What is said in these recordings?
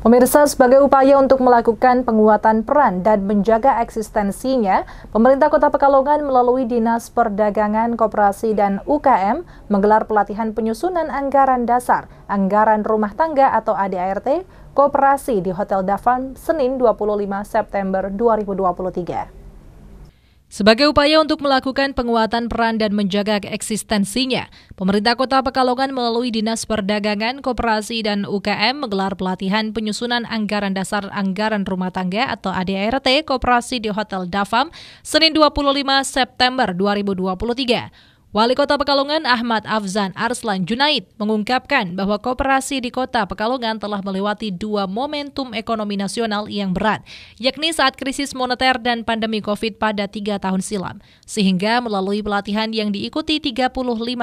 Pemirsa, sebagai upaya untuk melakukan penguatan peran dan menjaga eksistensinya, pemerintah Kota Pekalongan melalui Dinas Perdagangan, Koperasi, dan UKM menggelar pelatihan penyusunan anggaran dasar, anggaran rumah tangga atau ADART, koperasi di Hotel Davan, Senin 25 September 2023. Sebagai upaya untuk melakukan penguatan peran dan menjaga eksistensinya, pemerintah kota Pekalongan melalui Dinas Perdagangan, Koperasi, dan UKM menggelar pelatihan penyusunan anggaran dasar anggaran rumah tangga atau ADRT Koperasi di Hotel Dafam Senin 25 September 2023. Wali Kota Pekalongan Ahmad Afzan Arslan Junaid mengungkapkan bahwa kooperasi di Kota Pekalongan telah melewati dua momentum ekonomi nasional yang berat, yakni saat krisis moneter dan pandemi COVID pada tiga tahun silam. Sehingga melalui pelatihan yang diikuti 35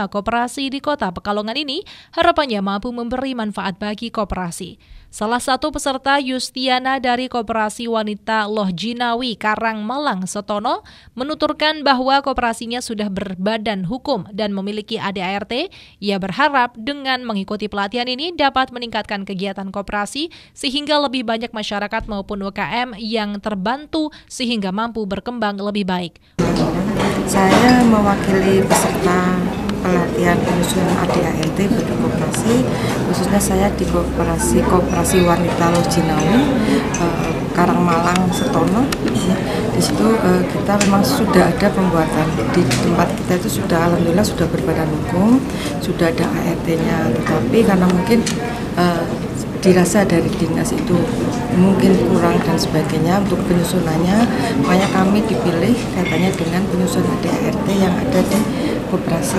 kooperasi di Kota Pekalongan ini, harapannya mampu memberi manfaat bagi kooperasi. Salah satu peserta Yustiana dari Kooperasi Wanita Loh Jinawi Karang Malang Setono menuturkan bahwa kooperasinya sudah berbadan hukum hukum dan memiliki ADART, ia berharap dengan mengikuti pelatihan ini dapat meningkatkan kegiatan kooperasi sehingga lebih banyak masyarakat maupun UKM yang terbantu sehingga mampu berkembang lebih baik. Saya mewakili peserta pelatihan penyusunan ADART berkooperasi khususnya saya di kooperasi kooperasi wanita Lojinawi Karang eh, Karangmalang Setono di situ eh, kita memang sudah ada pembuatan di tempat kita itu sudah alhamdulillah sudah berbadan hukum sudah ada ART-nya tetapi karena mungkin eh, dirasa dari dinas itu mungkin kurang dan sebagainya untuk penyusunannya makanya kami dipilih katanya dengan penyusun ADART yang ada di koperasi.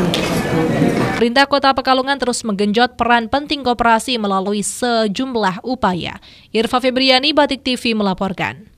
Perintah Kota Pekalongan terus menggenjot peran penting koperasi melalui sejumlah upaya. Irfa Febriani, Batik TV melaporkan.